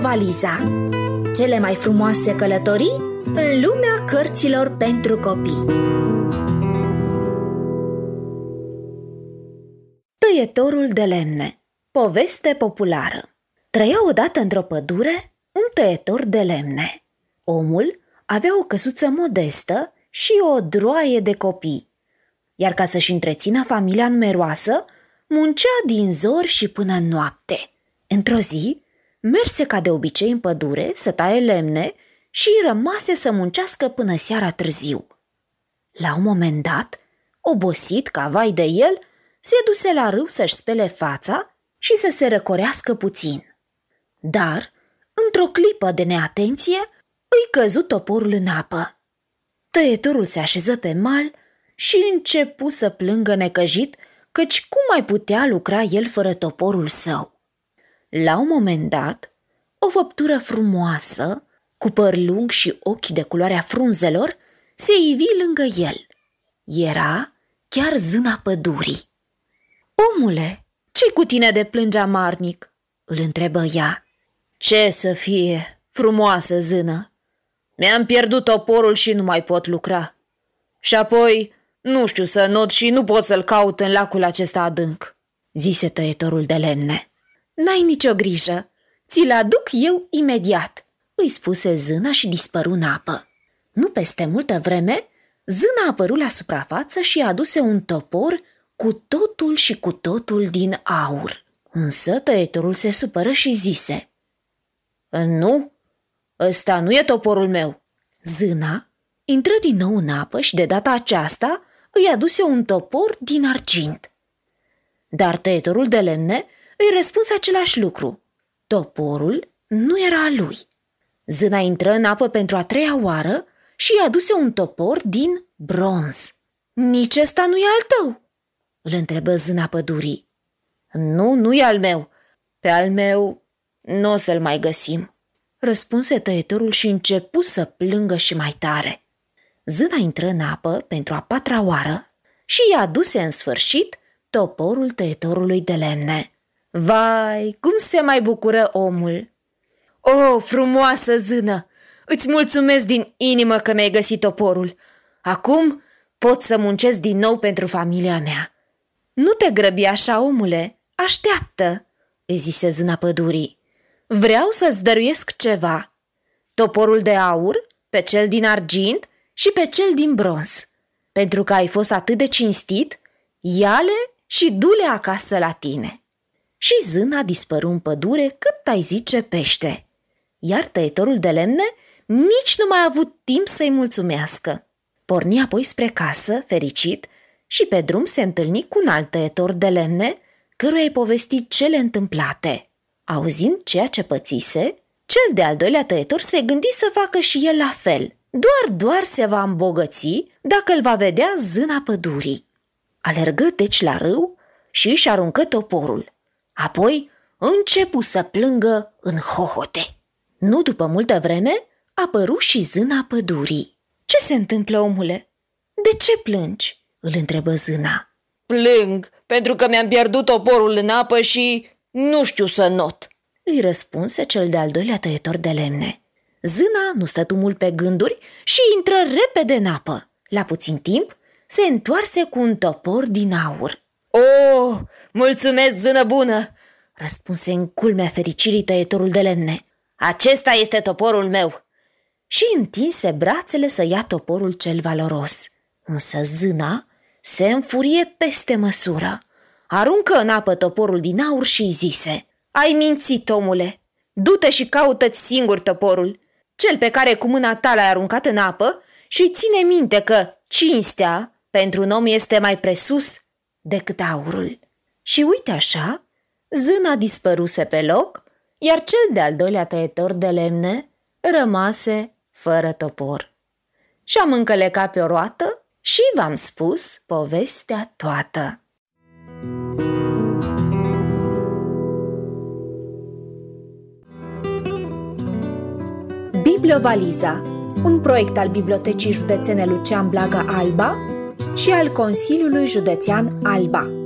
valiza. Cele mai frumoase călătorii în lumea cărților pentru copii. Tăietorul de lemne Poveste populară Trăia odată într-o pădure un tăietor de lemne. Omul avea o căsuță modestă și o droaie de copii. Iar ca să-și întrețină familia numeroasă, muncea din zor și până noapte. Într-o zi, merse ca de obicei în pădure să taie lemne și rămase să muncească până seara târziu. La un moment dat, obosit ca vai de el, se duse la râu să-și spele fața și să se răcorească puțin. Dar, într-o clipă de neatenție, îi căzut toporul în apă. Tăietorul se așeză pe mal și începu să plângă necăjit, căci cum mai putea lucra el fără toporul său? La un moment dat, o făptură frumoasă, cu păr lung și ochi de culoarea frunzelor, se ivi lângă el. Era chiar zâna pădurii. Omule, ce cu tine de plângea marnic?" îl întrebă ea. Ce să fie, frumoasă zână! Mi-am pierdut toporul și nu mai pot lucra. Și apoi, nu știu să not și nu pot să-l caut în lacul acesta adânc, zise tăietorul de lemne. N-ai nicio grijă, ți-l aduc eu imediat, îi spuse zâna și dispăru în apă. Nu peste multă vreme, zâna a apărut la suprafață și aduse un topor cu totul și cu totul din aur. Însă tăietorul se supără și zise Nu, ăsta nu e toporul meu. Zâna intră din nou în apă și de data aceasta îi aduse un topor din argint. Dar tăietorul de lemne îi răspunse același lucru. Toporul nu era al lui. Zâna intră în apă pentru a treia oară și i-a aduse un topor din bronz. Nici ăsta nu e al tău?" îl întrebă zâna pădurii. Nu, nu e al meu. Pe al meu nu o să-l mai găsim." Răspunse tăietorul și începu să plângă și mai tare. Zâna intră în apă pentru a patra oară și i-a aduse în sfârșit toporul tăietorului de lemne. Vai, cum se mai bucură omul! O, oh, frumoasă zână! Îți mulțumesc din inimă că mi-ai găsit oporul. Acum pot să muncesc din nou pentru familia mea. Nu te grăbi așa, omule, așteaptă, îi zise zâna pădurii. Vreau să-ți dăruiesc ceva. Toporul de aur, pe cel din argint și pe cel din bronz. Pentru că ai fost atât de cinstit, ia-le și du-le acasă la tine și zâna dispăru în pădure cât ai zice pește. Iar tăietorul de lemne nici nu mai a avut timp să-i mulțumească. Porni apoi spre casă, fericit, și pe drum se întâlni cu un alt tăietor de lemne, căruia îi povesti cele întâmplate. Auzind ceea ce pățise, cel de-al doilea tăietor se gândi să facă și el la fel. Doar, doar se va îmbogăți dacă îl va vedea zâna pădurii. Alergă deci la râu și își aruncă toporul – Apoi începu să plângă în hohote. Nu după multă vreme, apăru și zâna pădurii. Ce se întâmplă, omule? De ce plângi?" îl întrebă zâna. Plâng, pentru că mi-am pierdut toporul în apă și nu știu să not," îi răspunse cel de-al doilea tăietor de lemne. Zâna nu stătu mult pe gânduri și intră repede în apă. La puțin timp, se întoarse cu un topor din aur. O, oh, mulțumesc, zână bună!" răspunse în culmea fericirii tăietorul de lemne. Acesta este toporul meu!" Și întinse brațele să ia toporul cel valoros. Însă zâna se înfurie peste măsură. Aruncă în apă toporul din aur și îi zise Ai mințit, omule! Du-te și caută-ți singur toporul, cel pe care cu mâna ta l-ai aruncat în apă și ține minte că cinstea pentru un om este mai presus decât aurul. Și uite așa, zâna dispăruse pe loc, iar cel de-al doilea tăietor de lemne rămase fără topor. Și-am încălecat pe o roată și v-am spus povestea toată. Bibliovaliza, un proiect al Bibliotecii Județene Lucian Blaga Alba, și al Consiliului Județean Alba.